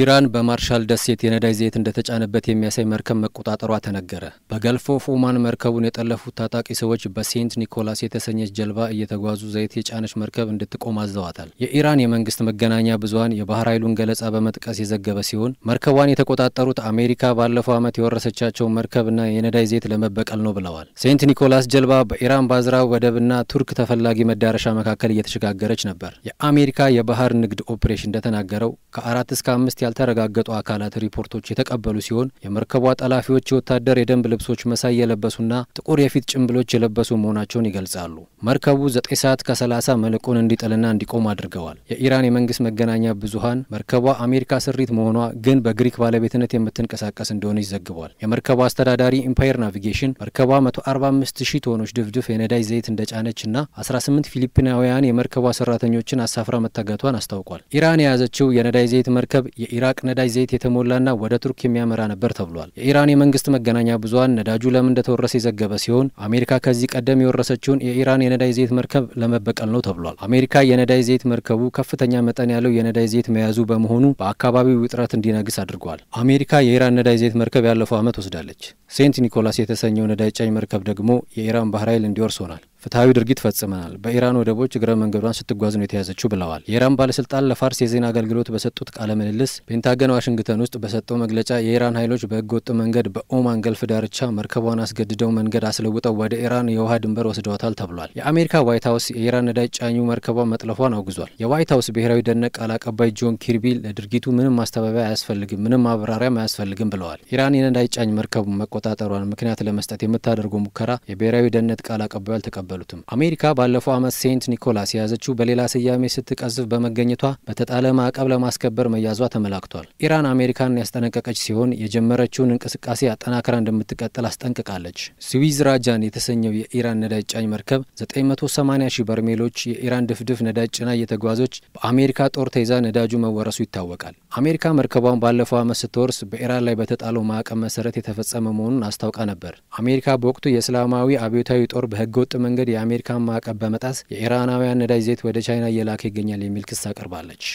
ኢራን በማርሻል ደሴት የነዳጅ ዘይት እንደተጫነበት የሚያሳይ መርከብ መቆጣጠሯ ተነገረ። በገልፍ ኦፍ ኦማን መርከቡን የጠለፉት ታጣቂ ሰዎች በሴንት ኒኮላስ የተሰኘች ጀልባ እየተጓዙ ዘይት የጫነች መርከብ እንድትቆም አዘዋታል። የኢራን የመንግስት መገናኛ ብዙሀን የባህር ኃይሉን ገለጻ በመጥቀስ የዘገበ ሲሆን መርከቧን የተቆጣጠሩት አሜሪካ ባለፈው ዓመት የወረሰቻቸውን መርከብና የነዳጅ ዘይት ለመበቀል ነው ብለዋል። ሴንት ኒኮላስ ጀልባ በኢራን ባዝራ ወደብና ቱርክ ተፈላጊ መዳረሻ መካከል እየተሸጋገረች ሰዎች ነበር። የአሜሪካ የባህር ንግድ ኦፕሬሽን እንደተናገረው ከአራት እስከ አምስት ያልተረጋገጡ አካላት ሪፖርቶች የተቀበሉ ሲሆን የመርከቧ ጠላፊዎች የወታደር የደንብ ልብሶች መሳይ የለበሱና ጥቁር የፊት ጭንብሎች የለበሱ መሆናቸውን ይገልጻሉ። መርከቡ ዘጠኝ ሰዓት ከሰላሳ መልቁን እንዲጥልና እንዲቆም አድርገዋል። የኢራን የመንግስት መገናኛ ብዙሀን መርከቧ አሜሪካ ስሪት መሆኗ ግን በግሪክ ባለቤትነት የምትንቀሳቀስ እንደሆነ ይዘግቧል። የመርከቧ አስተዳዳሪ ኢምፓየር ናቪጌሽን መርከቧ 145 ሺህ ቶኖች ድፍድፍ የነዳጅ ዘይት እንደጫነች እና 18 ፊሊፒናውያን የመርከቧ ሰራ ሰራተኞችን አሳፍራ መታገቷን አስታውቋል። ኢራን የያዘችው የነዳጅ ዘይት መርከብ የኢራቅ ነዳጅ ዘይት የተሞላና ወደ ቱርክ የሚያመራ ነበር ተብሏል። የኢራን የመንግስት መገናኛ ብዙሀን ነዳጁ ለምን እንደተወረሰ የዘገበ ሲሆን አሜሪካ ከዚህ ቀደም የወረሰችውን የኢራን የነዳጅ ዘይት መርከብ ለመበቀል ነው ተብሏል። አሜሪካ የነዳጅ ዘይት መርከቡ ከፍተኛ መጠን ያለው የነዳጅ ዘይት መያዙ በመሆኑ በአካባቢው ውጥረት እንዲነግስ አድርጓል። አሜሪካ የኢራን ነዳጅ ዘይት መርከብ ያለፈው ዓመት ወስዳለች። ሴንት ኒኮላስ የተሰኘው ነዳጅ ጫኝ መርከብ ደግሞ የኢራን ባህር ኃይል እንዲወርስ ሆናል። ፍትሐዊ ድርጊት ፈጽመናል። በኢራን ወደቦች እግረ መንገዷን ስትጓዝ ነው የተያዘችው ብለዋል። የኢራን ባለስልጣን ለፋርስ የዜና አገልግሎት በሰጡት ቃለ ምልልስ ፔንታገን ዋሽንግተን ውስጥ በሰጠው መግለጫ የኢራን ኃይሎች በህገወጥ መንገድ በኦማን ገልፍ ዳርቻ መርከቧን አስገድደው መንገድ አስለውጠው ወደ ኢራን የውሃ ድንበር ወስደዋታል ተብሏል። የአሜሪካ ዋይት ሀውስ የኢራን ነዳጅ ጫኙ መርከቧን መጥለፏን አውግዟል። የዋይት ሀውስ ብሔራዊ ደህንነት ቃል አቀባይ ጆን ኪርቢ ለድርጊቱ ምንም ማስተባበያ አያስፈልግም፣ ምንም ማብራሪያም አያስፈልግም ብለዋል። ኢራን የነዳጅ ጫኝ መርከቡ መቆጣጠሯን ምክንያት ለመስጠት የምታደርገው ሙከራ የብሔራዊ ደህንነት ቃል አቀባዩ አልተቀበ አልተቀበሉትም። አሜሪካ ባለፈው ዓመት ሴንት ኒኮላስ የያዘችው በሌላ ስያሜ ስትቀዝፍ በመገኘቷ በተጣለ ማዕቀብ ለማስከበር መያዟ ተመላክቷል። ኢራን አሜሪካን ያስጠነቀቀች ሲሆን የጀመረችውን እንቅስቃሴ አጠናክራ እንደምትቀጥል አስጠንቅቃለች። ስዊዝ ራጃን የተሰኘው የኢራን ነዳጅ ጫኝ መርከብ 980 ሺህ በርሜሎች የኢራን ድፍድፍ ነዳጅ ጭና እየተጓዘች በአሜሪካ ጦር ተይዛ ነዳጁ መወረሱ ይታወቃል። አሜሪካ መርከቧን ባለፈው ዓመት ስትወርስ በኢራን ላይ በተጣለው ማዕቀብ መሰረት የተፈጸመ መሆኑን አስታውቃ ነበር። አሜሪካ በወቅቱ የእስላማዊ አብዮታዊ ጦር በህገወጥ መንገድ መንገድ የአሜሪካን ማዕቀብ በመጣስ የኢራናውያን ነዳጅ ዘይት ወደ ቻይና እየላከ ይገኛል የሚል ክስ አቅርባለች።